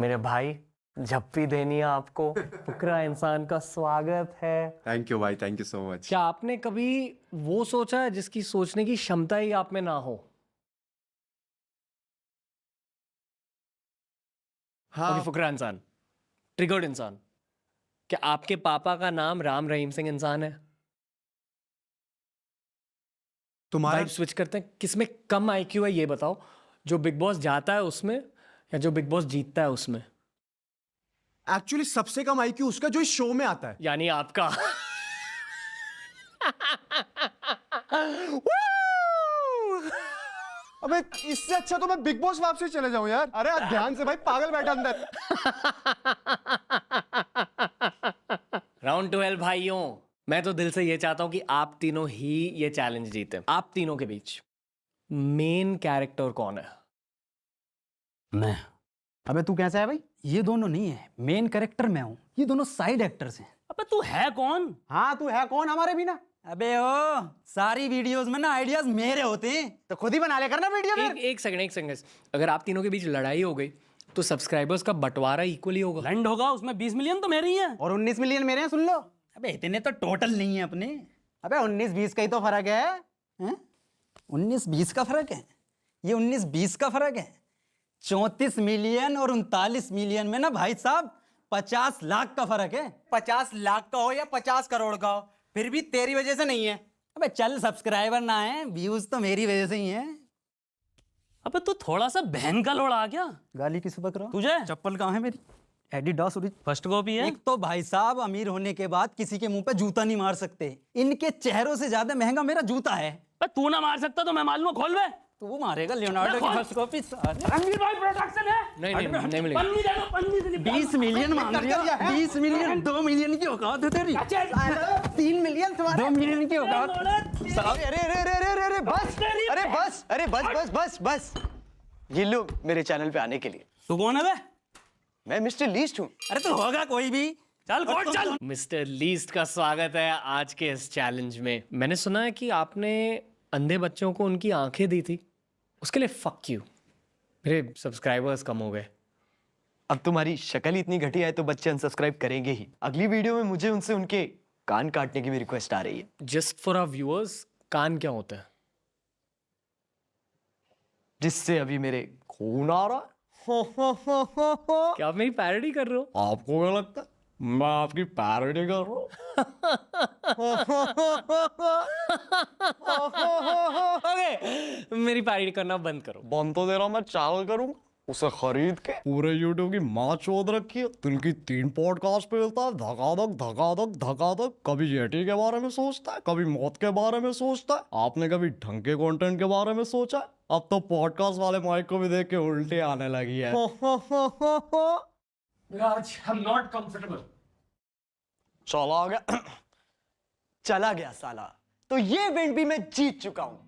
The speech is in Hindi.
मेरे भाई झप्पी देनी है आपको फुकरा इंसान का स्वागत है थैंक यू भाई थैंक यू सो मच क्या आपने कभी वो सोचा है जिसकी सोचने की क्षमता ही आप में ना हो हाँ फुकरा इंसान ट्रिगर्ड इंसान क्या आपके पापा का नाम राम रहीम सिंह इंसान है तुम्हारा स्विच करते हैं किसमें कम आईक्यू है ये बताओ जो बिग बॉस जाता है उसमें या जो बिग बॉस जीतता है उसमें एक्चुअली सबसे कम आई उसका जो इस शो में आता है यानी आपका अबे इससे अच्छा तो मैं बिग बॉस वापस चले जाऊं यार अरे आप ध्यान से भाई पागल बैठा अंदर राउंड ट्वेल्व भाइयों मैं तो दिल से ये चाहता हूं कि आप तीनों ही ये चैलेंज जीते आप तीनों के बीच मेन कैरेक्टर कौन है मैं अबे तू कैसा है भाई ये दोनों नहीं है मेन करेक्टर मैं हूँ ये दोनों साइड एक्टर्स हैं अबे तू है कौन हाँ तू है कौन हमारे बिना अबे ओ सारी वीडियोस में ना आइडियाज मेरे होते हैं तो खुद ही बना ले करना वीडियो एक, एक सेकंड एक सेकंड अगर आप तीनों के बीच लड़ाई हो गई तो सब्सक्राइबर्स का बंटवारा इक्वली होगा लैंड होगा उसमें 20 मिलियन तो मेरे ही है और 19 मिलियन मेरे हैं सुन लो अबे इतने तो टोटल नहीं है अपने अबे 19 20 का ही तो फर्क है, है? 19 20 का फर्क है ये 19 20 का फर्क है चौतीस मिलियन और उनतालीस मिलियन में ना भाई साहब पचास लाख का फर्क है पचास लाख का हो या पचास करोड़ का हो फिर भी तेरी वजह से नहीं है अबे चल सब्सक्राइबर ना है व्यूज तो मेरी वजह से ही है अबे तू तो थोड़ा सा बहन का लोड़ा आ गया गाली किस बक रहा तुझे चप्पल कहाँ है मेरी एडिडास फर्स्ट कॉपी है एक तो भाई साहब अमीर होने के बाद किसी के मुंह पे जूता नहीं मार सकते इनके चेहरों से ज्यादा महंगा मेरा जूता है तू ना मार सकता तो मैं मालूम खोल तू तो मारेगा लियोनार्डो की फर्स्ट कॉपी रणवीर भाई प्रोडक्शन है नहीं नहीं नहीं मिलेगा पन्नी दे दो पन्नी दे 20 मिलियन मांग रही है 20 मिलियन 2 मिलियन की औकात है तेरी 3 अच्छा, मिलियन तुम्हारे 2 मिलियन की औकात साहब अरे अरे अरे अरे अरे बस अरे बस अरे बस बस बस बस ये लो मेरे चैनल पे आने के लिए तू कौन है बे मैं मिस्टर लीस्ट हूं अरे तो होगा कोई भी चल कोर्ट चल मिस्टर लीस्ट का स्वागत है आज के इस चैलेंज में मैंने सुना है कि आपने अंधे बच्चों को उनकी आंखें दी थी उसके लिए फक यू मेरे सब्सक्राइबर्स कम हो गए अब तुम्हारी शक्ल इतनी घटिया है तो बच्चे अनसब्सक्राइब करेंगे ही अगली वीडियो में मुझे उनसे उनके कान काटने की भी रिक्वेस्ट आ रही है जस्ट फॉर आर व्यूअर्स कान क्या होता है जिससे अभी मेरे खून आ रहा है क्या आप मेरी पैरडी कर रहे हो आपको क्या लगता है मैं आपकी पैरडी कर रहा ओके मेरी पैरडी करना बंद करो बंद तो दे रहा हूँ मैं चावल करूँ उसे खरीद के पूरे YouTube की माँ चोद रखी है दिल की तीन पॉडकास्ट पे मिलता है धकाधक धकाधक धकाधक कभी जेटी के बारे में सोचता है कभी मौत के बारे में सोचता है आपने कभी ढंग के कंटेंट के बारे में सोचा अब तो पॉडकास्ट वाले माइक को भी देख के उल्टे आने लगी है Raj I am not comfortable चौला हो गया चला गया साला तो ये इवेंट भी मैं जीत चुका हूं